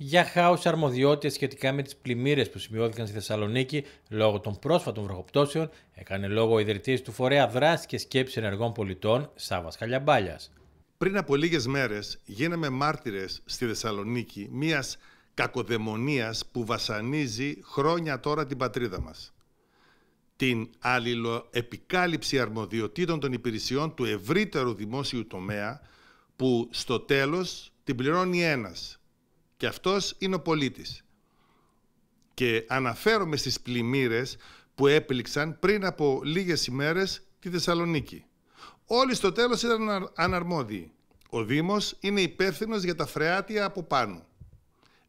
για χάος αρμοδιότητες σχετικά με τις πλημμύρες που σημειώθηκαν στη Θεσσαλονίκη λόγω των πρόσφατων βροχοπτώσεων, έκανε λόγο ο ιδρυτής του Φορέα Δράσης και Σκέψης Ενεργών Πολιτών, Σάβα Καλιαμπάλια. Πριν από λίγες μέρες, γίναμε μάρτυρες στη Θεσσαλονίκη μιας κακοδαιμονίας που βασανίζει χρόνια τώρα την πατρίδα μας. Την αλληλοεπικάλυψη αρμοδιοτήτων των υπηρεσιών του ευρύτερου δημόσιου τομέα, που στο τέλος την πληρώνει ένας, και αυτός είναι ο πολίτης. Και αναφέρομαι στις πλημμύρες που έπληξαν πριν από λίγες ημέρες τη Θεσσαλονίκη. Όλοι στο τέλος ήταν αναρμόδιοι. Ο Δήμος είναι υπεύθυνος για τα φρεάτια από πάνω.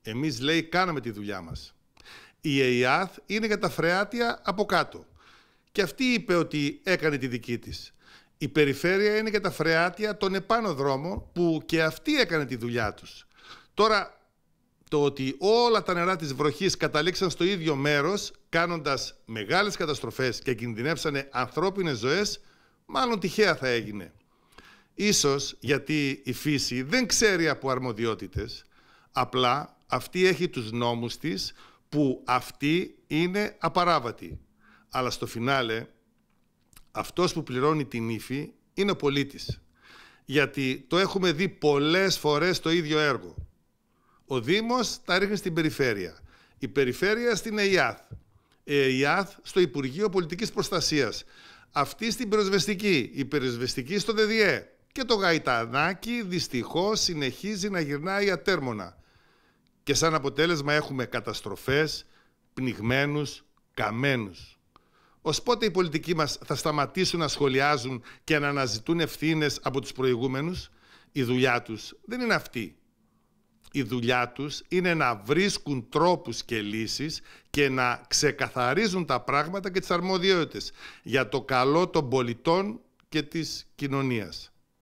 Εμείς λέει κάναμε τη δουλειά μας. Η ΕΙΑΘ είναι για τα φρεάτια από κάτω. Και αυτή είπε ότι έκανε τη δική της. Η περιφέρεια είναι για τα φρεάτια των επάνω δρόμων που και αυτή έκανε τη δουλειά τους. Τώρα το ότι όλα τα νερά της βροχής καταλήξαν στο ίδιο μέρος, κάνοντας μεγάλες καταστροφές και κινδυνεύσανε ανθρώπινες ζωές, μάλλον τυχαία θα έγινε. Ίσως γιατί η φύση δεν ξέρει από αρμοδιότητες, απλά αυτή έχει τους νόμους της που αυτή είναι απαράβατη. Αλλά στο φινάλε, αυτός που πληρώνει την ύφη είναι ο πολίτης. Γιατί το έχουμε δει πολλές φορές το ίδιο έργο. Ο Δήμος τα ρίχνει στην περιφέρεια. Η περιφέρεια στην ΕΙΑΘ. Η ε, ΕΙΑΘ στο Υπουργείο Πολιτικής Προστασίας. Αυτή στην πυροσβεστική. Η Περισβεστική στο ΔΔΕ. Και το γαϊτανάκι δυστυχώς συνεχίζει να γυρνάει ατέρμονα. Και σαν αποτέλεσμα έχουμε καταστροφές, πνιγμένους, καμένους. Ως πότε οι πολιτικοί μας θα σταματήσουν να σχολιάζουν και να αναζητούν ευθύνες από τους προηγούμενους. Η δουλειά τους δεν είναι αυτή η δουλειά τους είναι να βρίσκουν τρόπους και λύσεις και να ξεκαθαρίζουν τα πράγματα και τις αρμοδιότητες για το καλό των πολιτών και της κοινωνίας.